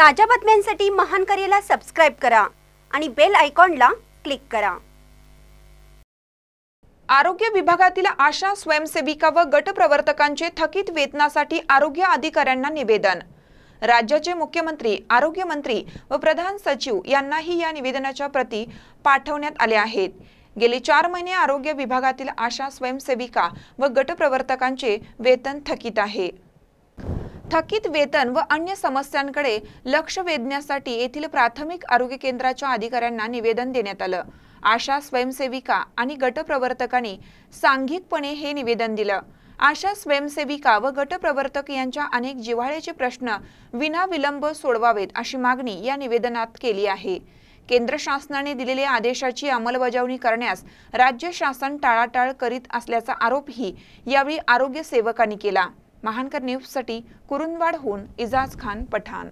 ताज्या बातम्यांसाठी महान करेला सबस्क्राईब करा आणि बेल आयकॉनला क्लिक करा आरोग्य विभागातील आशा स्वयंसेविका व गटप्रवर्तकांचे थकित वेतनासाठी आरोग्य अधिकाऱ्यांना निवेदन राज्याचे मुख्यमंत्री आरोग्य मंत्री व प्रधान सचिव यांनाही या निवेदनाच्या प्रति पाठवण्यात आले आहेत गेले चार महिने आरोग्य विभागातील आशा स्वयंसेविका व गटप्रवर्तकांचे वेतन थकित आहे थकित वेतन व अन्य समस्यांकडे लक्ष वेधण्यासाठी येथील प्राथमिक आरोग्य केंद्राच्या अधिकाऱ्यांना निवेदन देण्यात आलं आशा स्वयंसेविका आणि गटप्रवर्तकांनी सांघिकपणे हे निवेदन दिलं आशा स्वयंसेविका व गटप्रवर्तक यांच्या अनेक जिव्हाळ्याचे प्रश्न विनाविलंब सोडवावेत अशी मागणी या निवेदनात केली आहे केंद्र शासनाने दिलेल्या आदेशाची अंमलबजावणी करण्यास राज्य शासन टाळाटाळ करीत असल्याचा आरोपही यावेळी आरोग्य सेवकांनी केला महानकर न्यूजसाठी कुरुंदवाडहून इजाज खान पठाण